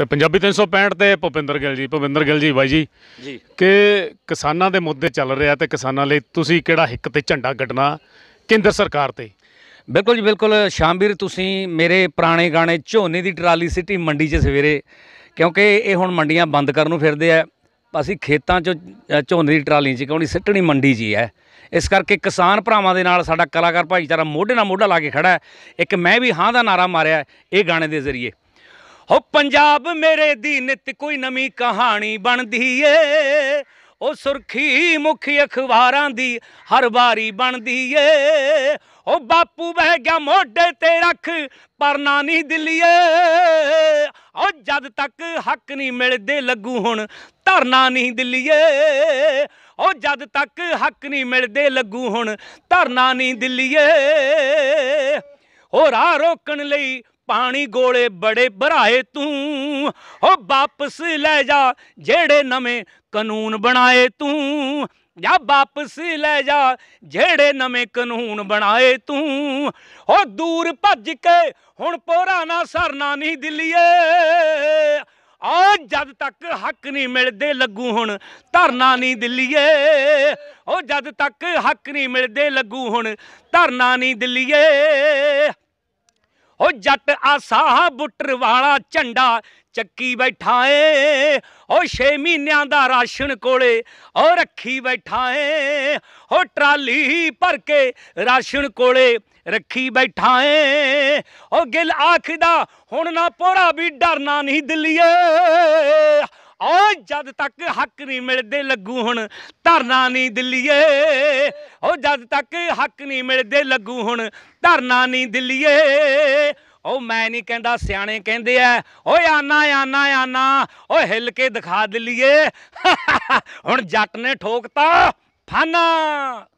ਤੇ ਪੰਜਾਬੀ 365 ਤੇ ਭੁਪਿੰਦਰ ਗਿੱਲ ਜੀ ਭੁਪਿੰਦਰ ਗਿੱਲ ਜੀ ਬਾਈ ਜੀ ਜੀ ਕਿ ਕਿਸਾਨਾਂ ਦੇ ਮੁੱਦੇ ਚੱਲ ਰਿਹਾ ਤੇ ਕਿਸਾਨਾਂ ਲਈ ਤੁਸੀਂ ਕਿਹੜਾ ਹਿੱਕ ਤੇ ਝੰਡਾ ਗੱਡਣਾ ਕੇਂਦਰ ਸਰਕਾਰ ਤੇ ਬਿਲਕੁਲ ਜੀ ਬਿਲਕੁਲ ਸ਼ਾਮਵੀਰ ਤੁਸੀਂ ਮੇਰੇ ਪੁਰਾਣੇ ਗਾਣੇ ਝੋਨੇ ਦੀ ਟਰਾਲੀ ਸਿਟੀ ਮੰਡੀ 'ਚ ਸਵੇਰੇ ਕਿਉਂਕਿ ਇਹ ਹੁਣ ਮੰਡੀਆਂ ਬੰਦ ਕਰਨ ਨੂੰ ਫਿਰਦੇ ਆ ਅਸੀਂ ਖੇਤਾਂ 'ਚ ਝੋਨੇ ਦੀ ਟਰਾਲੀ 'ਚ ਕਿਉਂਣੀ ਸਿੱਟਣੀ ਮੰਡੀ 'ਚ ਹੀ ਹੈ ਇਸ ਕਰਕੇ ਕਿਸਾਨ ਭਰਾਵਾਂ ਦੇ ਨਾਲ ਸਾਡਾ ਕਲਾਕਾਰ ਭਾਈਚਾਰਾ ਮੋਢੇ ਨਾਲ ਮੋਢਾ ਲਾ ਕੇ ਖੜਾ ਹੈ ਇੱਕ ਮੈਂ ਵੀ ਹਾਂ ਦਾ ਨਾਰਾ ਮਾਰਿਆ ਇਹ ਗਾਣੇ ਦੇ ਜ਼ਰੀਏ ਹੋ ਪੰਜਾਬ ਮੇਰੇ ਦੀ ਨਿਤ ਕੋਈ ਨਵੀਂ ਕਹਾਣੀ ਬਣਦੀ ਏ ਉਹ ਸੁਰਖੀ ਮੁਖ ਅਖਬਾਰਾਂ ਦੀ ਹਰ ਵਾਰੀ ਬਣਦੀ ਏ ਉਹ ਬਾਪੂ ਬਹਿ ਗਿਆ ਮੋਢੇ ਤੇ ਰੱਖ ਨਾ ਨਹੀਂ ਦਿੱਲੀਏ ਉਹ ਜਦ ਤੱਕ ਹੱਕ ਨਹੀਂ ਮਿਲਦੇ ਲੱਗੂ ਹੁਣ ਧਰਨਾ ਨਹੀਂ ਦਿੱਲੀਏ ਉਹ ਜਦ ਤੱਕ ਹੱਕ ਨਹੀਂ ਮਿਲਦੇ ਲੱਗੂ ਹੁਣ ਧਰਨਾ ਨਹੀਂ ਦਿੱਲੀਏ ਹੋ ਰਾ ਰੋਕਣ ਲਈ ਪਾਣੀ ਗੋਲੇ ਬੜੇ ਭਰਾਏ ਤੂੰ ਹੋ ਵਾਪਸ ਲੈ ਜਾ ਜਿਹੜੇ ਨਵੇਂ ਕਾਨੂੰਨ ਬਣਾਏ ਤੂੰ ਜਾ ਵਾਪਸ ਲੈ ਜਾ ਜਿਹੜੇ ਨਵੇਂ ਕਾਨੂੰਨ ਬਣਾਏ ਤੂੰ ਹੋ ਦੂਰ ਭੱਜ ਕੇ ਹੁਣ ਪੁਰਾਣਾ ਸਰਨਾ ਨਹੀਂ ਦਿੱਲੀਏ ਆ ਜਦ ਤੱਕ ਹੱਕ ਨਹੀਂ ਮਿਲਦੇ ਲੱਗੂ ਹੁਣ ਧਰਨਾ ਨਹੀਂ ਦਿੱਲੀਏ ਉਹ ਜਦ ਤੱਕ ਹੱਕ ਨਹੀਂ ਮਿਲਦੇ ਲੱਗੂ ਹੁਣ ਧਰਨਾ ਨਹੀਂ ਦਿੱਲੀਏ ਓ ਜੱਟ ਆਸਾ ਬੁੱਟਰ ਵਾਲਾ ਝੰਡਾ ਚੱਕੀ ਬੈਠਾ ਏ ਓ 6 ਮਹੀਨਿਆਂ ਦਾ ਰਾਸ਼ਨ ਕੋਲੇ ਓ ਰੱਖੀ ਬੈਠਾ ਏ ਓ ਟਰਾਲੀ ਭਰ ਕੇ ਰਾਸ਼ਨ ਕੋਲੇ ਰੱਖੀ ਬੈਠਾ ਏ ਓ ਗਿਲ ਆਖਦਾ ਹੁਣ ਨਾ ਪੋਰਾ ਵੀ ਡਰਨਾ ਨਹੀਂ ਦਿੱਲੀਏ ਓ ਜਦ ਤੱਕ ਹੱਕ ਨਹੀਂ ਮਿਲਦੇ ਲੱਗੂ ਹੁਣ ਧਰਨਾ ਨਹੀਂ ਦਿੱਲੀਏ ਉਹ ਜਦ ਤੱਕ ਹੱਕ ਨਹੀਂ ਮਿਲਦੇ ਲੱਗੂ ਹੁਣ ਧਰਨਾ ਨਹੀਂ ਦਿੱਲੀਏ ਉਹ ਮੈਂ ਨਹੀਂ ਕਹਿੰਦਾ ਸਿਆਣੇ ਕਹਿੰਦੇ ਆ ਓਏ ਆਨਾ ਆਨਾ ਆਨਾ ਓ ਹਿੱਲ ਕੇ ਦਿਖਾ ਦਿੱਲੀਏ ਹੁਣ ਜੱਟ ਨੇ ਠੋਕਤਾ ਫਾਨਾ